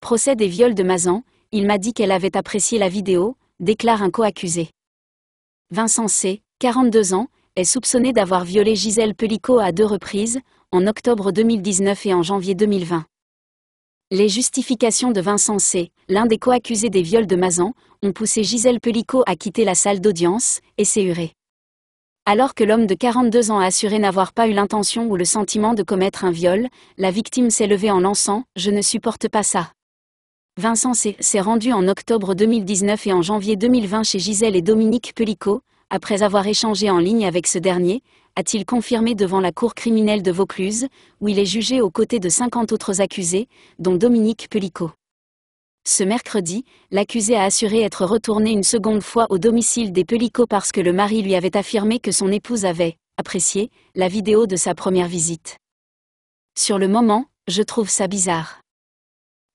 Procès des viols de Mazan, il m'a dit qu'elle avait apprécié la vidéo, déclare un co-accusé. Vincent C., 42 ans, est soupçonné d'avoir violé Gisèle Pelicot à deux reprises, en octobre 2019 et en janvier 2020. Les justifications de Vincent C., l'un des co-accusés des viols de Mazan, ont poussé Gisèle Pellico à quitter la salle d'audience, et s'est huré. Alors que l'homme de 42 ans a assuré n'avoir pas eu l'intention ou le sentiment de commettre un viol, la victime s'est levée en lançant ⁇ Je ne supporte pas ça ⁇ Vincent C. s'est rendu en octobre 2019 et en janvier 2020 chez Gisèle et Dominique Pellicot, après avoir échangé en ligne avec ce dernier, a-t-il confirmé devant la cour criminelle de Vaucluse, où il est jugé aux côtés de 50 autres accusés, dont Dominique Pellicot. Ce mercredi, l'accusé a assuré être retourné une seconde fois au domicile des Pelicot parce que le mari lui avait affirmé que son épouse avait apprécié la vidéo de sa première visite. Sur le moment, je trouve ça bizarre.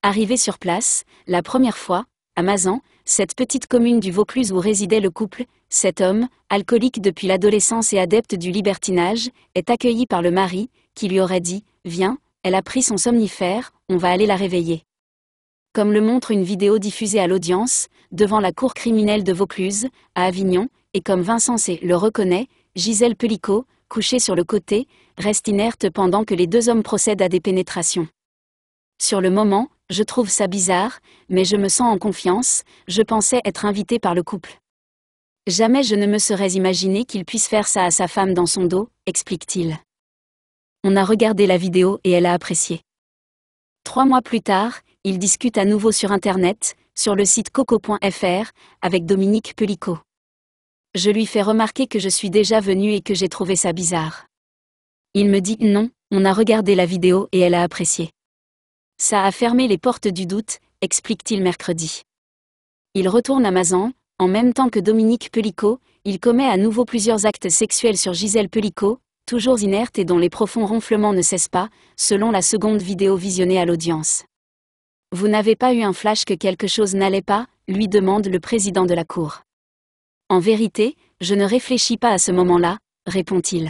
Arrivé sur place, la première fois, à Mazan, cette petite commune du Vaucluse où résidait le couple, cet homme, alcoolique depuis l'adolescence et adepte du libertinage, est accueilli par le mari, qui lui aurait dit « Viens, elle a pris son somnifère, on va aller la réveiller ». Comme le montre une vidéo diffusée à l'audience, devant la cour criminelle de Vaucluse, à Avignon, et comme Vincent C. le reconnaît, Gisèle Pellicot, couchée sur le côté, reste inerte pendant que les deux hommes procèdent à des pénétrations. Sur le moment, je trouve ça bizarre, mais je me sens en confiance, je pensais être invité par le couple. Jamais je ne me serais imaginé qu'il puisse faire ça à sa femme dans son dos, explique-t-il. On a regardé la vidéo et elle a apprécié. Trois mois plus tard, il discute à nouveau sur Internet, sur le site coco.fr, avec Dominique Pellicot. Je lui fais remarquer que je suis déjà venue et que j'ai trouvé ça bizarre. Il me dit non, on a regardé la vidéo et elle a apprécié. Ça a fermé les portes du doute, explique-t-il mercredi. Il retourne à Mazan, en même temps que Dominique Pelicot, il commet à nouveau plusieurs actes sexuels sur Gisèle Pelicot, toujours inerte et dont les profonds ronflements ne cessent pas, selon la seconde vidéo visionnée à l'audience. Vous n'avez pas eu un flash que quelque chose n'allait pas lui demande le président de la Cour. En vérité, je ne réfléchis pas à ce moment-là, répond-il.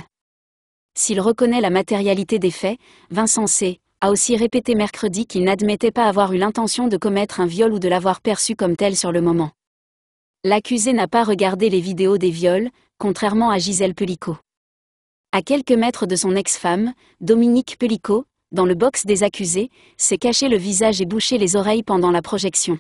S'il reconnaît la matérialité des faits, Vincent C a aussi répété mercredi qu'il n'admettait pas avoir eu l'intention de commettre un viol ou de l'avoir perçu comme tel sur le moment. L'accusé n'a pas regardé les vidéos des viols, contrairement à Gisèle Pellicot. À quelques mètres de son ex-femme, Dominique Pelicot, dans le box des accusés, s'est caché le visage et bouché les oreilles pendant la projection.